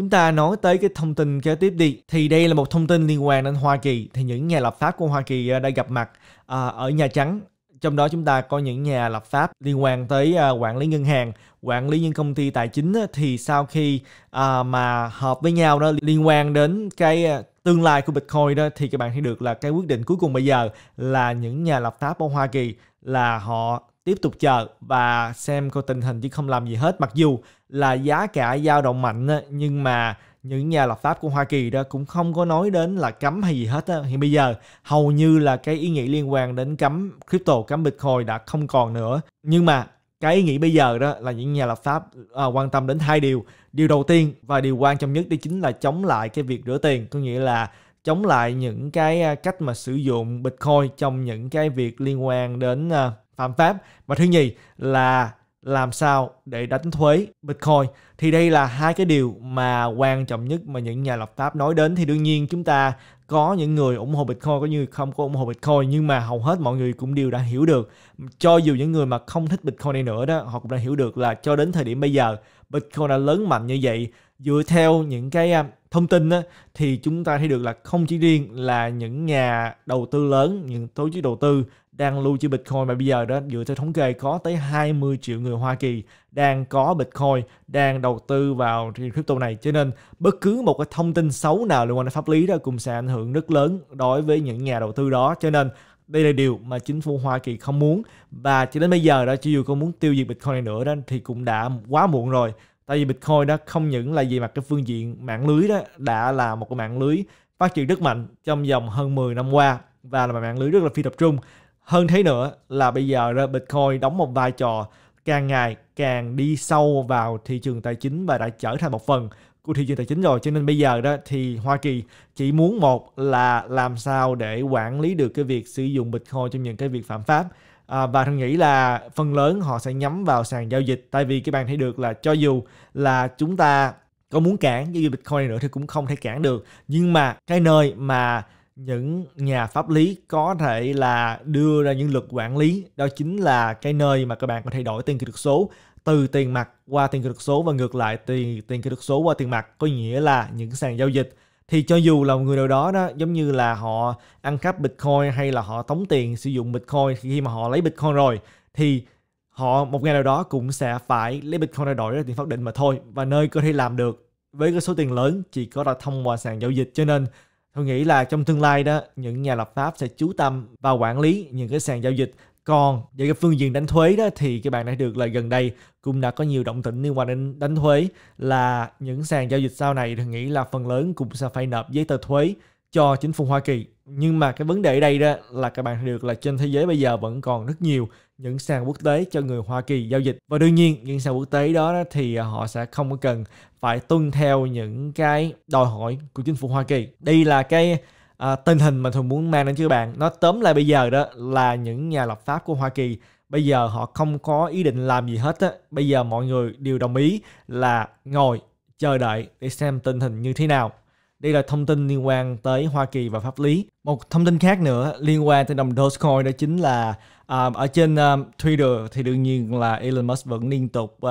Chúng ta nói tới cái thông tin kế tiếp đi thì đây là một thông tin liên quan đến Hoa Kỳ thì những nhà lập pháp của Hoa Kỳ ờ, đã gặp mặt ờ, ở Nhà Trắng trong đó chúng ta có những nhà lập pháp liên quan tới ờ, quản lý ngân hàng quản lý những công ty tài chính thì sau khi mà họp với nhau đó liên quan đến cái tương lai của Bitcoin đó thì các bạn thấy được là cái quyết định cuối cùng bây giờ là những nhà lập pháp ở Hoa Kỳ là họ tiếp tục chờ và xem coi tình hình chứ không làm gì hết mặc dù là giá cả dao động mạnh nhưng mà những nhà lập pháp của Hoa Kỳ đó cũng không có nói đến là cấm hay gì hết á. Hiện bây giờ hầu như là cái ý nghĩ liên quan đến cấm crypto, cấm Bitcoin đã không còn nữa. Nhưng mà cái ý nghĩ bây giờ đó là những nhà lập pháp à, quan tâm đến hai điều. Điều đầu tiên và điều quan trọng nhất đó chính là chống lại cái việc rửa tiền, có nghĩa là chống lại những cái à, cách mà sử dụng Bitcoin trong những cái việc liên quan đến à, phạm pháp và thứ nhì là làm sao để đánh thuế Bitcoin thì đây là hai cái điều mà quan trọng nhất mà những nhà lập pháp nói đến thì đương nhiên chúng ta có những người ủng hộ Bitcoin có như không có ủng hộ Bitcoin nhưng mà hầu hết mọi người cũng đều đã hiểu được cho dù những người mà không thích Bitcoin này nữa đó họ cũng đã hiểu được là cho đến thời điểm bây giờ Bitcoin đã lớn mạnh như vậy dựa theo những cái à, thông tin đó, thì chúng ta thấy được là không chỉ riêng là những nhà đầu tư lớn những tổ chức đầu tư đang lưu trữ Bitcoin và bây giờ đó dựa theo thống kê có tới 20 triệu người Hoa Kỳ đang có Bitcoin, đang đầu tư vào crypto này. Cho nên bất cứ một cái thông tin xấu nào liên quan đến pháp lý đó cũng sẽ ảnh hưởng rất lớn đối với những nhà đầu tư đó. Cho nên đây là điều mà chính phủ Hoa Kỳ không muốn và cho đến bây giờ đó cho dù có muốn tiêu diệt Bitcoin này nữa đó thì cũng đã quá muộn rồi tại vì Bitcoin đó không những là gì mà cái phương diện mạng lưới đó đã là một cái mạng lưới phát triển rất mạnh trong vòng hơn 10 năm qua và là một mạng lưới rất là phi tập trung hơn thế nữa là bây giờ Bitcoin đóng một vai trò càng ngày càng đi sâu vào thị trường tài chính và đã trở thành một phần của thị trường tài chính rồi cho nên bây giờ đó thì Hoa Kỳ chỉ muốn một là làm sao để quản lý được cái việc sử dụng Bitcoin trong những cái việc phạm pháp à, và thằng nghĩ là phần lớn họ sẽ nhắm vào sàn giao dịch tại vì các bạn thấy được là cho dù là chúng ta có muốn cản giao dịch này nữa thì cũng không thể cản được nhưng mà cái nơi mà những nhà pháp lý có thể là đưa ra những luật quản lý đó chính là cái nơi mà các bạn có thể đổi tiền kỹ thuật số từ tiền mặt qua tiền kỹ thuật số và ngược lại tiền tiền kỹ thuật số qua tiền mặt có nghĩa là những sàn giao dịch thì cho dù là một người nào đó đó giống như là họ ăn cắp bitcoin hay là họ tống tiền sử dụng bitcoin khi mà họ lấy bitcoin rồi thì họ một ngày nào đó cũng sẽ phải lấy bitcoin ra đổi ra tiền pháp định mà thôi và nơi có thể làm được với cái số tiền lớn chỉ có là thông qua sàn giao dịch cho nên Tôi nghĩ là trong tương lai đó, những nhà lập pháp sẽ chú tâm vào quản lý những cái sàn giao dịch. Còn về cái phương diện đánh thuế đó thì các bạn đã được là gần đây cũng đã có nhiều động tĩnh liên quan đến đánh thuế là những sàn giao dịch sau này tôi nghĩ là phần lớn cũng sẽ phải nộp giấy tờ thuế cho chính phủ Hoa Kỳ. Nhưng mà cái vấn đề đây đó là các bạn được là trên thế giới bây giờ vẫn còn rất nhiều những sàn quốc tế cho người Hoa Kỳ giao dịch. Và đương nhiên những sàn quốc tế đó thì à, họ sẽ không có cần phải tuân theo những cái đòi hỏi của chính phủ Hoa Kỳ. Đây là cái à, tình hình mà thường muốn mang đến cho các bạn. Nó tóm lại bây giờ đó là những nhà lập pháp của Hoa Kỳ bây giờ họ không có ý định làm gì hết á. Bây giờ mọi người đều đồng ý là ngồi chờ đợi để xem tình hình như thế nào. Đây là thông tin liên quan tới Hoa Kỳ và pháp lý. Một thông tin khác nữa liên quan tới đồng Dogecoin đó chính là uh, ở trên um, Twitter thì đương nhiên là Elon Musk vẫn liên tục uh,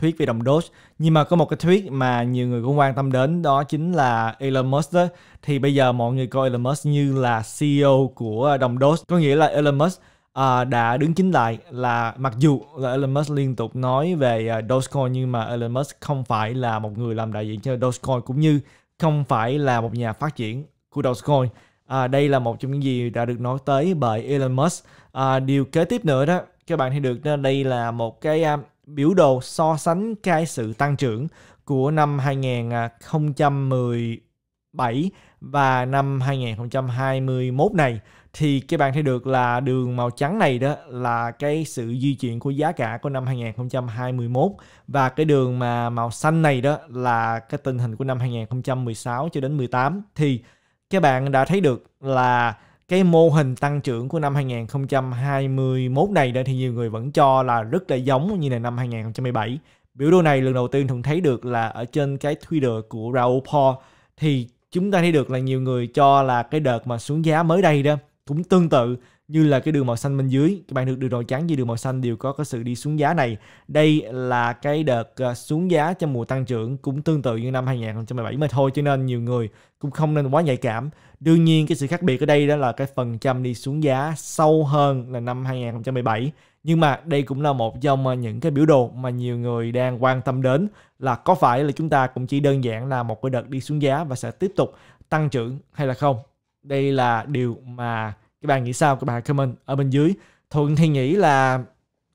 tweet về đồng Doge. Nhưng mà có một cái tweet mà nhiều người cũng quan tâm đến đó chính là Elon Musk đó. Thì bây giờ mọi người coi Elon Musk như là CEO của đồng Doge. Có nghĩa là Elon Musk à, đã đứng chính lại là mặc dù là Elon Musk liên tục nói về uh, Dogecoin nhưng mà Elon Musk không phải là một người làm đại diện cho Dogecoin cũng như không phải là một nhà phát triển của Dogecoin. À, đây là một trong những gì đã được nói tới bởi Elon Musk. À, điều kế tiếp nữa đó, các bạn thấy được đây là một cái à, biểu đồ so sánh cái sự tăng trưởng của năm 2017 và năm 2021 này thì các bạn thấy được là đường màu trắng này đó là cái sự di chuyển của giá cả của năm 2021 và cái đường mà màu xanh này đó là cái tình hình của năm 2016 cho đến 18 thì các bạn đã thấy được là cái mô hình tăng trưởng của năm 2021 này đó thì nhiều người vẫn cho là rất là giống như là năm 2017. Biểu đồ này lần đầu tiên thường thấy được là ở trên cái Twitter của Raoul Paul thì chúng ta thấy được là nhiều người cho là cái đợt mà xuống giá mới đây đó cũng tương tự như là cái đường màu xanh bên dưới các bạn được đường màu trắng với đường màu xanh đều có cái sự đi xuống giá này đây là cái đợt ờ, xuống giá trong mùa tăng trưởng cũng tương tự như năm 2017 mà thôi cho nên nhiều người cũng không nên quá nhạy cảm đương nhiên cái sự khác biệt ở đây đó là cái phần trăm đi xuống giá sâu hơn là năm 2017 nhưng mà đây cũng là một trong ờ, những cái biểu đồ mà nhiều người đang quan tâm đến là có phải là chúng ta cũng chỉ đơn giản là một cái đợt đi xuống giá và sẽ tiếp tục tăng trưởng hay là không đây là điều mà các bạn nghĩ sao các bạn comment ở bên dưới thuận thì nghĩ là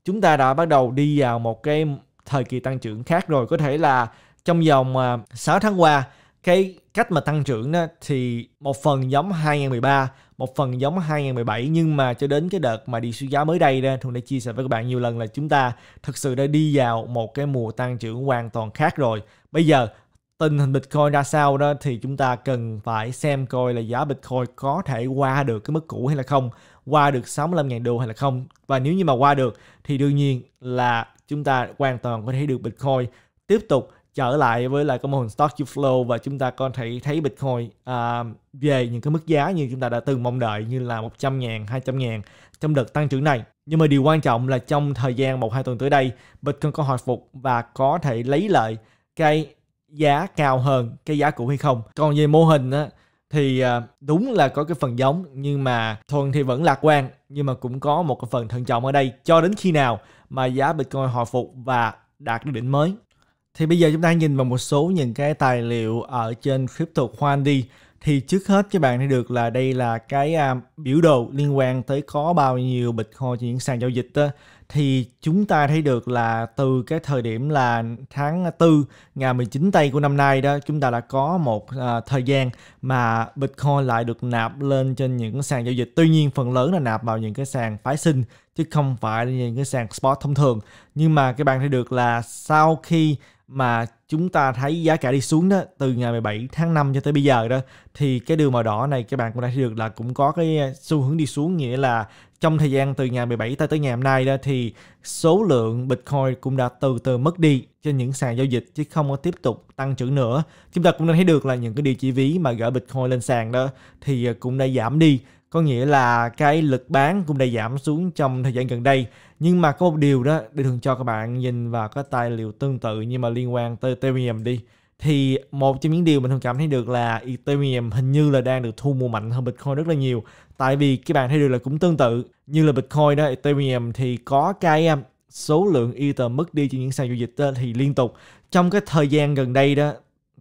chúng ta đã bắt đầu đi vào một cái thời kỳ tăng trưởng khác rồi có thể là trong vòng 6 à, tháng qua cái cách mà tăng trưởng đó thì một phần giống 2013 một phần giống 2017 nhưng mà cho đến cái đợt mà đi suy giá mới đây đó Thuận đã chia sẻ với các bạn nhiều lần là chúng ta thực sự đã đi vào một cái mùa tăng trưởng hoàn toàn khác rồi bây giờ tình hình Bitcoin ra sao đó thì chúng ta cần phải xem coi là giá Bitcoin có thể qua được cái mức cũ hay là không, qua được 65.000 đô hay là không. Và nếu như mà qua được thì đương nhiên là chúng ta hoàn toàn có thể được Bitcoin tiếp tục trở lại với lại cái mô hình stock to flow và chúng ta có thể thấy Bitcoin à, về những cái mức giá như chúng ta đã từng mong đợi như là 100 ngàn, 200 ngàn trong đợt tăng trưởng này. Nhưng mà điều quan trọng là trong thời gian 1-2 tuần tới đây, Bitcoin có hồi phục và có thể lấy lại cái giá cao hơn cái giá cũ hay không còn về mô hình á thì à, đúng là có cái phần giống nhưng mà thuần thì vẫn lạc quan nhưng mà cũng có một cái phần thận trọng ở đây cho đến khi nào mà giá bitcoin hồi phục và đạt được đỉnh mới thì bây giờ chúng ta nhìn vào một số những cái tài liệu ở trên crypto khoan đi thì trước hết các bạn thấy được là đây là cái à, biểu đồ liên quan tới có bao nhiêu bitcoin trên những sàn giao dịch đó thì chúng ta thấy được là từ cái thời điểm là tháng 4 ngày 19 tây của năm nay đó chúng ta đã có một à, thời gian mà Bitcoin lại được nạp lên trên những sàn giao dịch. Tuy nhiên phần lớn là nạp vào những cái sàn phái sinh chứ không phải là những cái sàn spot thông thường. Nhưng mà các bạn thấy được là sau khi mà chúng ta thấy giá cả đi xuống đó từ ngày 17 tháng 5 cho tới bây giờ đó thì cái đường màu đỏ này các bạn cũng đã thấy được là cũng có cái xu hướng đi xuống nghĩa là trong thời gian từ ngày 17 tới tới ngày hôm nay đó thì số lượng Bitcoin cũng đã từ từ mất đi trên những sàn giao dịch chứ không có tiếp tục tăng trưởng nữa. Chúng ta cũng đã thấy được là những cái địa chỉ ví mà gửi Bitcoin lên sàn đó thì ờ, cũng đã giảm đi có nghĩa là cái lực bán cũng đã giảm xuống trong thời gian gần đây nhưng mà có một điều đó để thường cho các bạn nhìn vào các tài liệu tương tự nhưng mà liên quan tới Ethereum đi thì một trong những điều mình thường cảm thấy được là Ethereum hình như là đang được thu mua mạnh hơn Bitcoin rất là nhiều tại vì các bạn thấy được là cũng tương tự như là Bitcoin đó Ethereum thì có cái um, số lượng Ether mất đi trên những sàn giao dịch đó thì liên tục trong cái thời gian gần đây đó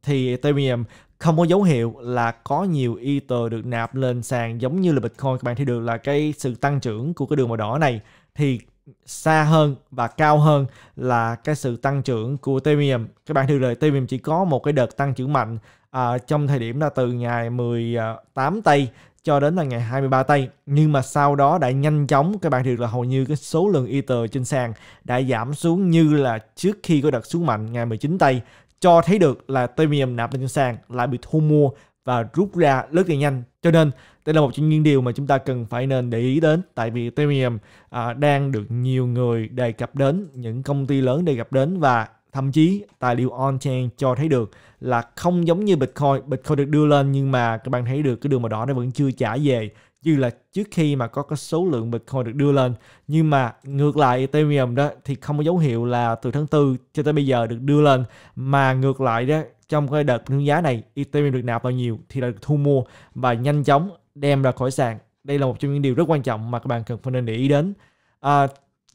thì Ethereum không có dấu hiệu là có nhiều Ether được nạp lên sàn giống như là Bitcoin các bạn thấy được là cái sự tăng trưởng của cái đường màu đỏ này thì xa hơn và cao hơn là cái sự tăng trưởng của Ethereum. Các bạn thấy được là Ethereum chỉ có một cái đợt tăng trưởng mạnh à, trong thời điểm là từ ngày 18 tây cho đến là ngày 23 tây nhưng mà sau đó đã nhanh chóng các bạn thấy là hầu như cái số lượng Ether trên sàn đã giảm xuống như là trước khi có đợt xuống mạnh ngày 19 tây cho thấy được là Ethereum nạp lên trên sàn lại bị thu mua và rút ra rất là nhanh. Cho nên đây là một trong những điều mà chúng ta cần phải nên để ý đến tại vì Ethereum à, đang được nhiều người đề cập đến, những công ty lớn đề cập đến và thậm chí tài liệu on-chain cho thấy được là không giống như Bitcoin. Bitcoin được đưa lên nhưng mà các bạn thấy được cái đường màu đỏ nó vẫn chưa trả về như là trước khi mà có cái số lượng Bitcoin được đưa lên nhưng mà ngược lại Ethereum đó thì không có dấu hiệu là từ tháng 4 cho tới bây giờ được đưa lên mà ngược lại đó trong cái đợt thương giá này Ethereum được nạp vào nhiều thì là được thu mua và nhanh chóng đem ra khỏi sàn đây là một trong những điều rất quan trọng mà các bạn cần phải nên để ý đến à,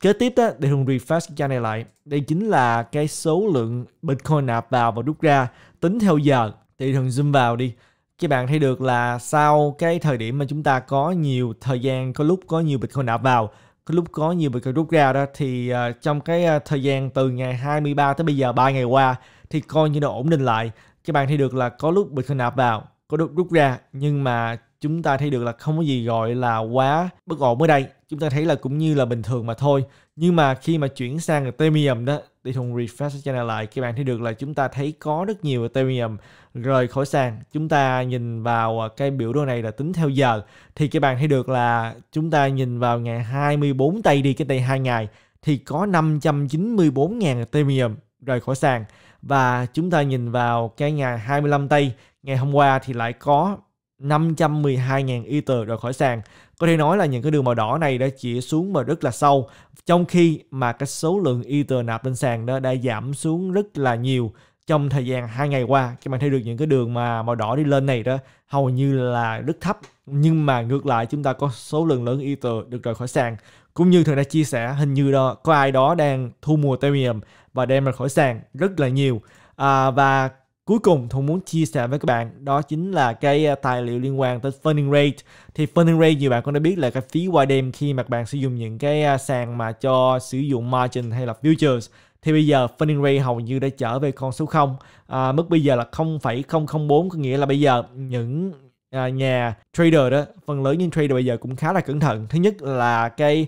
kế tiếp đó để hùng refresh trang này lại đây chính là cái số lượng Bitcoin nạp vào và rút ra tính theo giờ thì thường zoom vào đi các bạn thấy được là sau cái thời điểm mà chúng ta có nhiều thời gian có lúc có nhiều Bitcoin nạp vào có lúc có nhiều Bitcoin rút ra đó thì uh, trong cái uh, thời gian từ ngày 23 tới bây giờ 3 ngày qua thì coi như nó ổn định lại các bạn thấy được là có lúc Bitcoin nạp vào có lúc rút ra nhưng mà chúng ta thấy được là không có gì gọi là quá bất ổn ở đây chúng ta thấy là cũng như là bình thường mà thôi nhưng mà khi mà chuyển sang Ethereum đó đi thùng refresh channel lại các bạn thấy được là chúng ta thấy có rất nhiều Ethereum rời khỏi sàn chúng ta nhìn vào à, cái biểu đồ này là tính theo giờ thì các bạn thấy được là chúng ta nhìn vào ngày 24 tây đi cái tây hai ngày thì có 594.000 Ethereum rời khỏi sàn và chúng ta nhìn vào cái ngày 25 tây ngày hôm qua thì lại có 512.000 Ether rời khỏi sàn có thể nói là những cái đường màu đỏ này đã chỉ xuống mà rất là sâu trong khi mà cái số lượng Ether nạp lên sàn đó đã giảm xuống rất là nhiều trong thời gian hai ngày qua các bạn thấy được những cái đường mà màu đỏ đi lên này đó hầu như là rất thấp nhưng mà ngược lại chúng ta có số lượng lớn Ether được rời khỏi sàn cũng như thường đã chia sẻ hình như đó có ai đó đang thu mua Ethereum và đem ra khỏi sàn rất là nhiều à, và Cuối cùng Thuận muốn chia sẻ với các bạn đó chính là cái ờ, tài liệu liên quan tới funding rate. Thì funding rate nhiều bạn cũng đã biết là cái phí qua đêm khi mà bạn sử dụng những cái ờ, sàn mà cho sử dụng margin hay là futures thì bây giờ funding rate hầu như đã trở về con số 0 à, mức bây giờ là 0,004 có nghĩa là bây giờ những à, nhà trader đó phần lớn những trader bây giờ cũng khá là cẩn thận thứ nhất là cái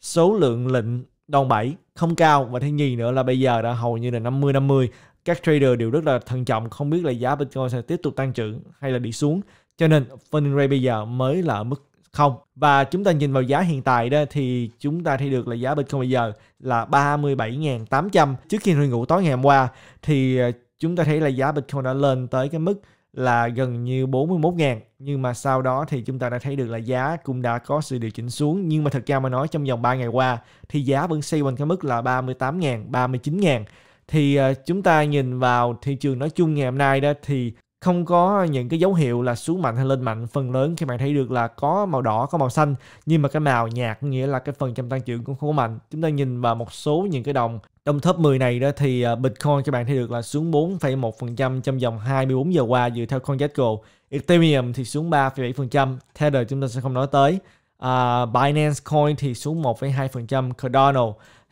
số lượng lệnh đòn bẩy không cao và thứ nhì nữa là bây giờ đã hầu như là 50 50 các trader đều rất là thận trọng không biết là giá Bitcoin sẽ tiếp tục tăng trưởng hay là đi xuống. Cho nên funding rate bây giờ mới là mức không và chúng ta nhìn vào giá hiện tại đó thì chúng ta thấy được là giá Bitcoin bây giờ là 37.800 trước khi hồi ngủ tối ngày hôm qua thì ờ, chúng ta thấy là giá Bitcoin đã lên tới cái mức là gần như 41.000 nhưng mà sau đó thì chúng ta đã thấy được là giá cũng đã có sự điều chỉnh xuống nhưng mà thật ra mà nói trong vòng 3 ngày qua thì giá vẫn xoay quanh cái mức là 38.000, 39.000 thì ờ, chúng ta nhìn vào thị trường nói chung ngày hôm nay đó thì không có những cái dấu hiệu là xuống mạnh hay lên mạnh phần lớn khi bạn thấy được là có màu đỏ có màu xanh nhưng mà cái màu nhạt nghĩa là cái phần trăm tăng trưởng cũng không mạnh chúng ta nhìn vào một số những cái đồng trong top 10 này đó thì ờ, Bitcoin các bạn thấy được là xuống 4,1% trong vòng 24 giờ qua dựa theo CoinGecko Ethereum thì xuống 3,7% theo đời chúng ta sẽ không nói tới Uh, Binance Coin thì xuống 1,2%, Cardano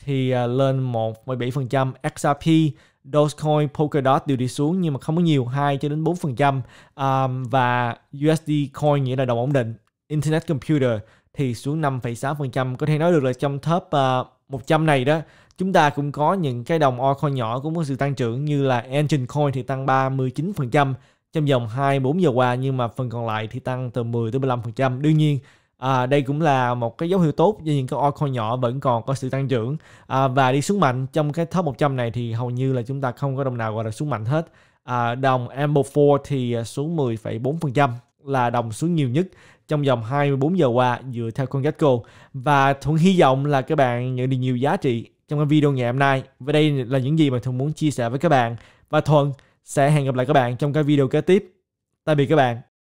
thì uh, lên 1,7%, XRP, Dogecoin, Polkadot đều đi xuống nhưng mà không có nhiều 2 cho đến 4% um, à, và USD Coin nghĩa là đồng ổn định. Internet Computer thì xuống 5,6%. Có thể nói được là trong top uh, 100 này đó chúng ta cũng có những cái đồng altcoin nhỏ cũng có sự tăng trưởng như là Engine Coin thì tăng 39% trong vòng 2-4 giờ qua nhưng mà phần còn lại thì tăng từ 10 tới 15%. Đương nhiên À, đây cũng là một cái dấu hiệu tốt cho những cái altcoin nhỏ vẫn còn có sự tăng trưởng à, và đi xuống mạnh trong cái top 100 này thì hầu như là chúng ta không có đồng nào gọi là xuống mạnh hết. À, đồng Amber4 thì xuống 10,4% là đồng xuống nhiều nhất trong vòng 24 giờ qua dựa theo con Gecko và Thuận hy vọng là các bạn nhận được nhiều giá trị trong cái video ngày hôm nay. Và đây là những gì mà Thuận muốn chia sẻ với các bạn và Thuận sẽ hẹn gặp lại các bạn trong cái video kế tiếp. Tạm biệt các bạn.